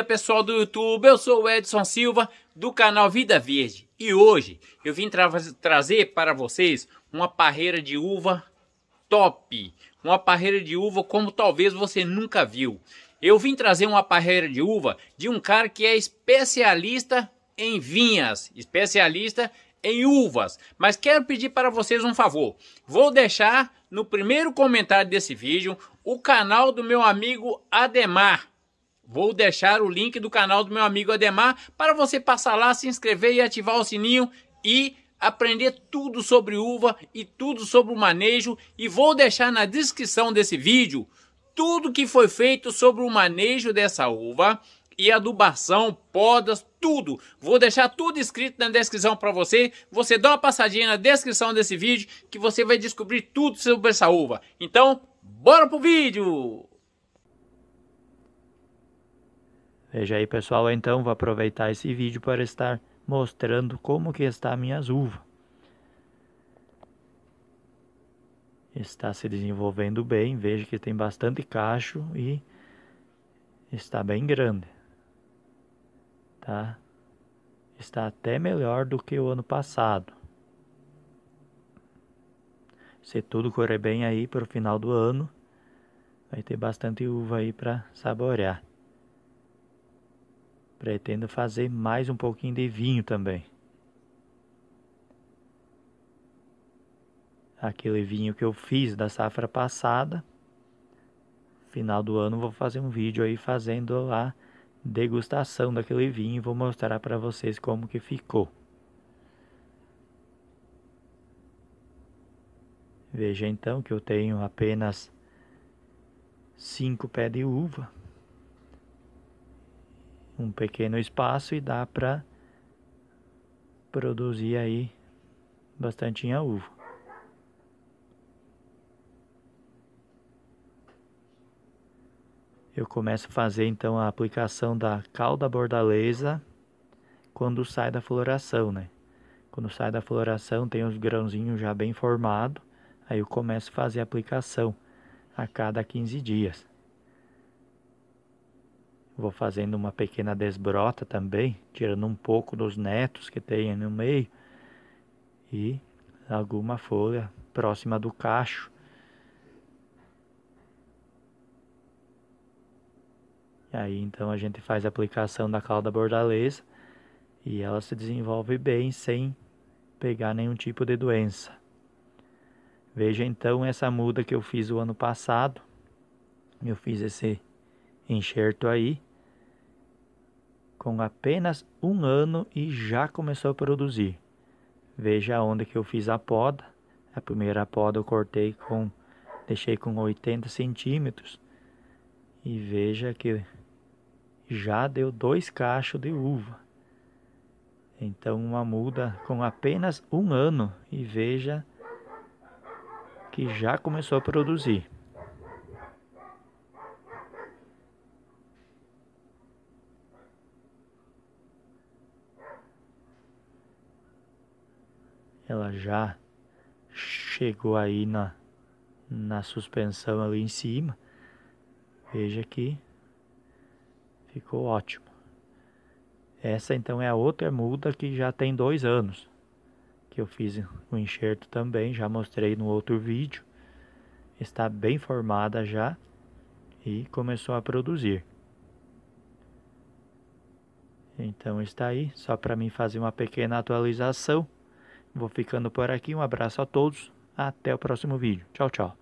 dia pessoal do YouTube, eu sou o Edson Silva do canal Vida Verde e hoje eu vim tra trazer para vocês uma parreira de uva top, uma parreira de uva como talvez você nunca viu. Eu vim trazer uma parreira de uva de um cara que é especialista em vinhas, especialista em uvas, mas quero pedir para vocês um favor. Vou deixar no primeiro comentário desse vídeo o canal do meu amigo Ademar. Vou deixar o link do canal do meu amigo Ademar para você passar lá, se inscrever e ativar o sininho e aprender tudo sobre uva e tudo sobre o manejo e vou deixar na descrição desse vídeo tudo que foi feito sobre o manejo dessa uva e adubação, podas, tudo. Vou deixar tudo escrito na descrição para você. Você dá uma passadinha na descrição desse vídeo que você vai descobrir tudo sobre essa uva. Então, bora pro vídeo! Veja é aí pessoal, então vou aproveitar esse vídeo para estar mostrando como que está minhas uvas. Está se desenvolvendo bem, veja que tem bastante cacho e está bem grande. Tá? Está até melhor do que o ano passado. Se tudo correr bem aí para o final do ano, vai ter bastante uva aí para saborear. Pretendo fazer mais um pouquinho de vinho também. Aquele vinho que eu fiz da safra passada. Final do ano vou fazer um vídeo aí fazendo a degustação daquele vinho e vou mostrar para vocês como que ficou. Veja então que eu tenho apenas 5 pés de uva um pequeno espaço e dá para produzir aí bastante uva. Eu começo a fazer então a aplicação da calda bordaleza quando sai da floração, né? Quando sai da floração tem os grãozinhos já bem formados, aí eu começo a fazer a aplicação a cada 15 dias. Vou fazendo uma pequena desbrota também, tirando um pouco dos netos que tem no meio e alguma folha próxima do cacho. E aí então a gente faz a aplicação da calda bordalesa e ela se desenvolve bem sem pegar nenhum tipo de doença. Veja então essa muda que eu fiz o ano passado. Eu fiz esse enxerto aí com apenas um ano e já começou a produzir. Veja onde que eu fiz a poda. A primeira poda eu cortei com, deixei com 80 centímetros. E veja que já deu dois cachos de uva. Então uma muda com apenas um ano e veja que já começou a produzir. ela já chegou aí na, na suspensão ali em cima. Veja que ficou ótimo. Essa então é a outra muda que já tem dois anos. Que eu fiz o enxerto também, já mostrei no outro vídeo. Está bem formada já e começou a produzir. Então está aí, só para mim fazer uma pequena atualização. Vou ficando por aqui. Um abraço a todos. Até o próximo vídeo. Tchau, tchau.